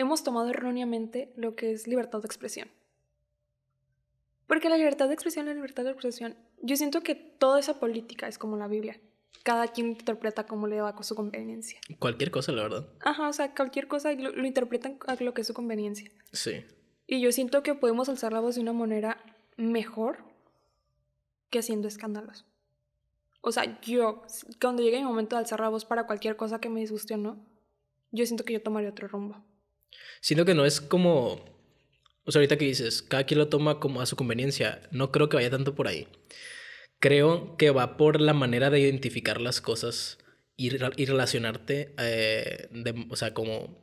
hemos tomado erróneamente lo que es libertad de expresión. Porque la libertad de expresión, la libertad de expresión, yo siento que toda esa política es como la Biblia. Cada quien interpreta como le va con su conveniencia. Cualquier cosa, la verdad. Ajá, o sea, cualquier cosa lo, interpretan a lo que es su conveniencia. Sí. Y yo siento que podemos alzar la voz de una manera mejor que haciendo escándalos. O sea, yo, cuando llegue mi momento de alzar la voz para cualquier cosa que me disguste o no, yo siento que yo tomaré otro rumbo. Sino que no es como. O sea, ahorita que dices, cada quien lo toma como a su conveniencia. No creo que vaya tanto por ahí. Creo que va por la manera de identificar las cosas y, relacionarte, eh, o sea, como,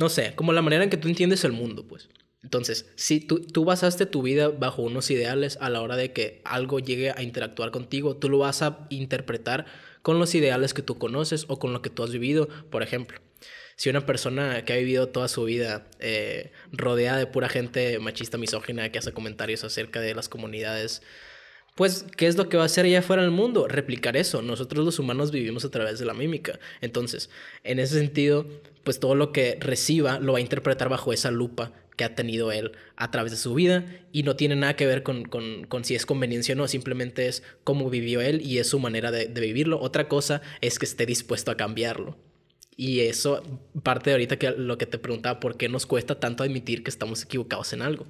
no sé, como la manera en que tú entiendes el mundo, pues. Entonces, si tú basaste tu vida bajo unos ideales a la hora de que algo llegue a interactuar contigo, tú lo vas a interpretar con los ideales que tú conoces o con lo que tú has vivido, por ejemplo si una persona que ha vivido toda su vida eh, rodeada de pura gente machista, misógina, que hace comentarios acerca de las comunidades, pues, ¿qué es lo que va a hacer allá afuera del mundo? Replicar eso. Nosotros los humanos vivimos a través de la mímica. Entonces, en ese sentido, pues todo lo que reciba lo va a interpretar bajo esa lupa que ha tenido él a través de su vida y no tiene nada que ver con, si es conveniencia o no, simplemente es cómo vivió él y es su manera de, de, vivirlo. Otra cosa es que esté dispuesto a cambiarlo. Y eso parte de ahorita que lo que te preguntaba, ¿por qué nos cuesta tanto admitir que estamos equivocados en algo?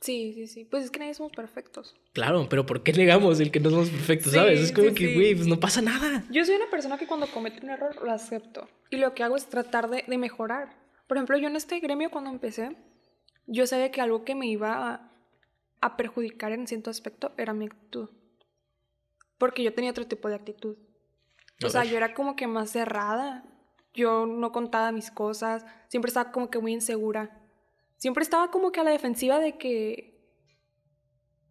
Sí, sí, sí. Pues es que nadie somos perfectos. Claro, pero ¿por qué negamos el que no somos perfectos, sabes? Es como que, güey, pues no pasa nada. Yo soy una persona que cuando comete un error lo acepto. Y lo que hago es tratar de, de mejorar. Por ejemplo, yo en este gremio cuando empecé, yo sabía que algo que me iba a, a perjudicar en cierto aspecto era mi actitud. Porque yo tenía otro tipo de actitud. O sea, yo era como que más cerrada yo no contaba mis cosas, siempre estaba como que muy insegura. Siempre estaba como que a la defensiva de que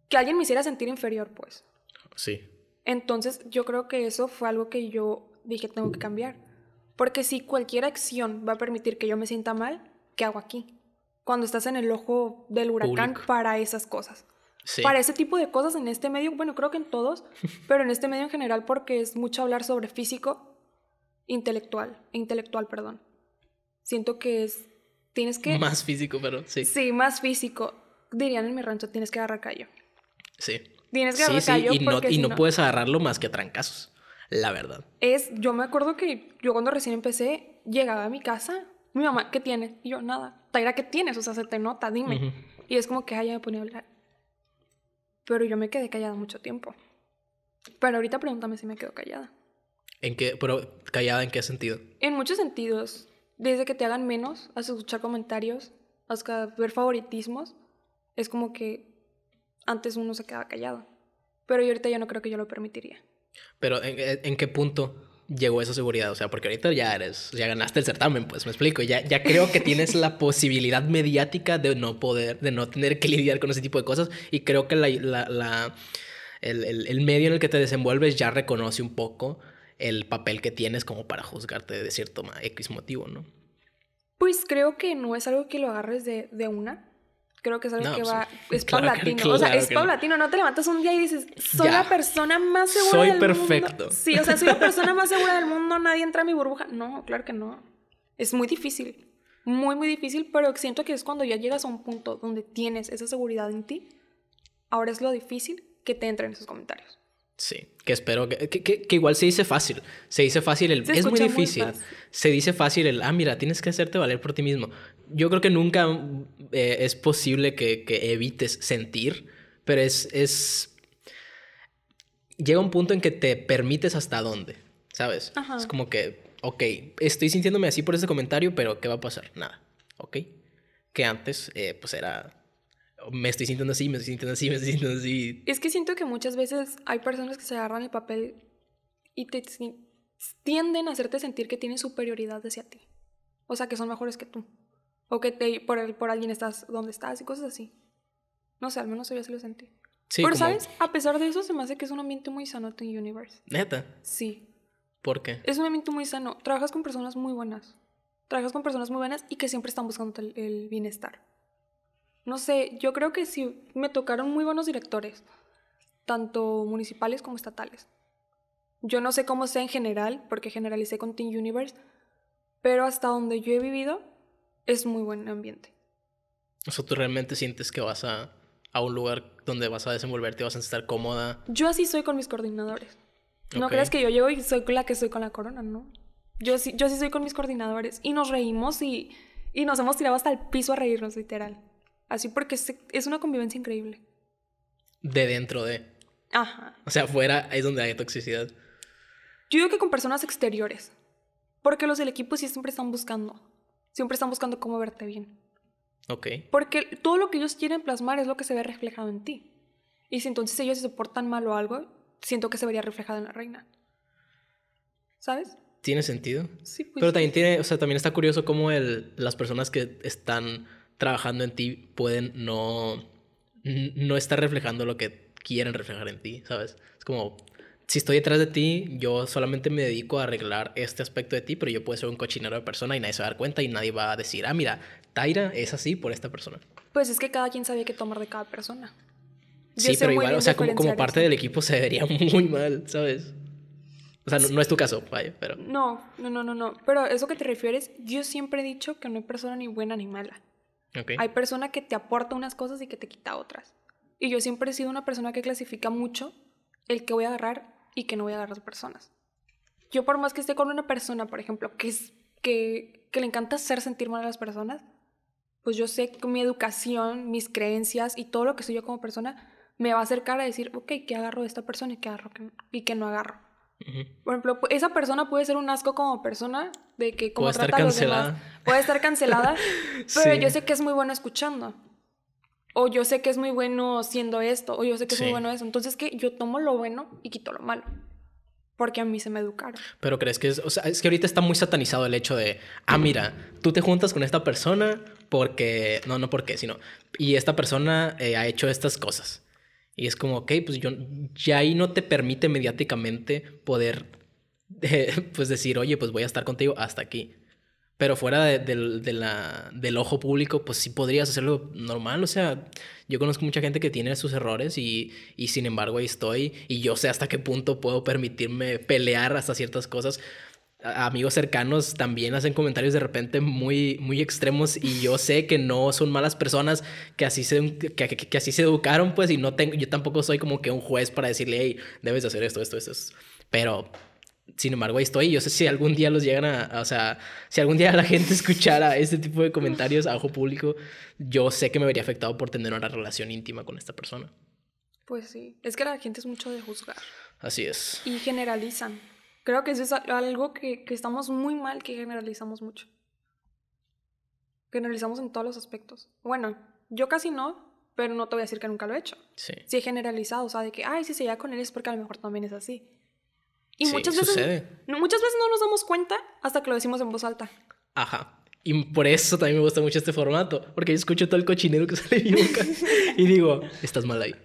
que alguien me hiciera sentir inferior, pues. Sí. Entonces, yo creo que eso fue algo que yo dije, tengo que cambiar. Porque si cualquier acción va a permitir que yo me sienta mal, ¿qué hago aquí? Cuando estás en el ojo del huracán para esas cosas. Para ese tipo de cosas en este medio, bueno, creo que en todos, pero en este medio en general porque es mucho hablar sobre físico intelectual, intelectual, perdón. Siento que es, tienes que... Más físico, pero sí. Sí, más físico. Dirían en mi rancho, tienes que agarrar callo. Sí. Tienes que agarrar callo. y, no, puedes agarrarlo más que a trancazos, la verdad. Es, yo me acuerdo que yo cuando recién empecé, llegaba a mi casa, mi mamá, ¿qué tienes? Y yo, nada. Taira, ¿qué tienes? O sea, se te nota, dime. Y es como que, ella ya me ponía a hablar. Pero yo me quedé callada mucho tiempo. Pero ahorita pregúntame si me quedo callada. ¿En qué, pero callada en qué sentido? En muchos sentidos. Desde que te hagan menos, hasta escuchar comentarios, hasta ver favoritismos, es como que antes uno se quedaba callado. Pero yo ahorita ya no creo que yo lo permitiría. Pero ¿en, en qué punto llegó esa seguridad? O sea, porque ahorita ya eres, ya ganaste el certamen, pues me explico. Ya, ya creo que tienes la posibilidad mediática de no poder, de no tener que lidiar con ese tipo de cosas. Y creo que la, la, el, el, el medio en el que te desenvuelves ya reconoce un poco el papel que tienes como para juzgarte de cierto X motivo, ¿no? Pues creo que no es algo que lo agarres de, una. Creo que es algo que pues, va. Es paulatino. o sea, es paulatino. No. te levantas un día y dices, soy la persona más segura del perfecto. mundo. Soy perfecto. Sí, o sea, soy la persona más segura del mundo, nadie entra a mi burbuja. No, claro que no. Es muy difícil. Muy, muy difícil, pero siento que es cuando ya llegas a un punto donde tienes esa seguridad en ti. Ahora es lo difícil que te entren esos comentarios. Sí, que espero que, que, igual se dice fácil. Se dice fácil el... es muy difícil. se dice fácil el... Ah, mira, tienes que hacerte valer por ti mismo. Yo creo que nunca eh, es posible que, evites sentir, pero es, Llega un punto en que te permites hasta dónde, ¿sabes? Es como que, ok, estoy sintiéndome así por ese comentario, pero ¿qué va a pasar? Nada, ¿ok? Que antes, eh, pues era me estoy sintiendo así, me estoy sintiendo así, me estoy sintiendo así. Es que siento que muchas veces hay personas que se agarran el papel y te tienden a hacerte sentir que tienen superioridad hacia ti. O sea, que son mejores que tú. O que te, por, por alguien estás donde estás y cosas así. No sé, al menos yo así lo sentí. Sí, Pero, ¿sabes? A pesar de eso, se me hace que es un ambiente muy sano tu Universe. ¿Neta? Sí. ¿Por qué? Es un ambiente muy sano. Trabajas con personas muy buenas. Trabajas con personas muy buenas y que siempre están buscando el bienestar no sé, yo creo que sí me tocaron muy buenos directores, tanto municipales como estatales. Yo no sé cómo sea en general, porque generalicé con Team Universe, pero hasta donde yo he vivido es muy buen ambiente. O sea, tú realmente sientes que vas a, un lugar donde vas a desenvolverte, vas a estar cómoda. Yo así soy con mis coordinadores. No creas que yo llego y soy la que soy con la corona, ¿no? Yo sí, yo soy con mis coordinadores y nos reímos y, y nos hemos tirado hasta el piso a reírnos, literal. Así porque este, es una convivencia increíble. De dentro de. Ajá. O sea, afuera es donde hay toxicidad. Yo digo que con personas exteriores. Porque los del equipo sí siempre están buscando. Siempre están buscando cómo verte bien. Ok. Porque todo lo que ellos quieren plasmar es lo que se ve reflejado en ti. Y si entonces ellos se soportan mal o algo, siento que se vería reflejado en la reina. ¿Sabes? Tiene sentido. Sí, pues Pero también tiene, o sea, también está curioso cómo el, las personas que están trabajando en ti pueden no, no estar reflejando lo que quieren reflejar en ti, ¿sabes? Es como, si estoy detrás de ti, yo solamente me dedico a arreglar este aspecto de ti, pero yo puedo ser un cochinero de persona y nadie se va a dar cuenta y nadie va a decir, ah, mira, Tyra es así por esta persona. Pues es que cada quien sabía qué tomar de cada persona. sí, pero igual, o sea, como, parte del equipo se vería muy mal, ¿sabes? O sea, no, es tu caso, vaya, pero... No, no, no, no, no. Pero eso que te refieres, yo siempre he dicho que no hay persona ni buena ni mala. Hay persona que te aporta unas cosas y que te quita otras. Y yo siempre he sido una persona que clasifica mucho el que voy a agarrar y que no voy a agarrar personas. Yo por más que esté con una persona, por ejemplo, que, es, que, que le encanta hacer sentir mal a las personas, pues yo sé que mi educación, mis creencias y todo lo que soy yo como persona me va a acercar a decir, ok, ¿qué agarro de esta persona y qué agarro y qué no agarro? Por ejemplo, esa persona puede ser un asco como persona, de que como puede estar a cancelada. puede estar cancelada, pero yo sé que es muy bueno escuchando. O yo sé que es muy bueno siendo esto, o yo sé que es muy bueno eso. Entonces que yo tomo lo bueno y quito lo malo. Porque a mí se me educaron. Pero crees que es, o sea, es que ahorita está muy satanizado el hecho de, ah, mira, tú te juntas con esta persona porque, no, no porque, sino, y esta persona eh, ha hecho estas cosas. Y es como, ok, pues yo ya ahí no te permite mediáticamente poder pues decir, oye, pues voy a estar contigo hasta aquí. Pero fuera de, la, del ojo público, pues sí podrías hacerlo normal. O sea, yo conozco mucha gente que tiene sus errores y, y sin embargo ahí estoy. Y yo sé hasta qué punto puedo permitirme pelear hasta ciertas cosas amigos cercanos también hacen comentarios de repente muy, muy extremos y yo sé que no son malas personas que así se, que, así se educaron, pues, y no tengo, yo tampoco soy como que un juez para decirle, hey, debes hacer esto, esto, esto. Pero, sin embargo, ahí estoy. Yo sé si algún día los llegan a, o sea, si algún día la gente escuchara este tipo de comentarios a ojo público, yo sé que me vería afectado por tener una relación íntima con esta persona. Pues sí, es que la gente es mucho de juzgar. Así es. Y generalizan. Creo que eso es algo que, estamos muy mal, que generalizamos mucho. Generalizamos en todos los aspectos. Bueno, yo casi no, pero no te voy a decir que nunca lo he hecho. Sí. Sí generalizado, o sea, de que, ay, sí, se llega con él es porque a lo mejor también es así. Y muchas veces, sucede. No, muchas veces no nos damos cuenta hasta que lo decimos en voz alta. Ajá. Y por eso también me gusta mucho este formato, porque yo escucho todo el cochinero que sale y digo, estás mal ahí.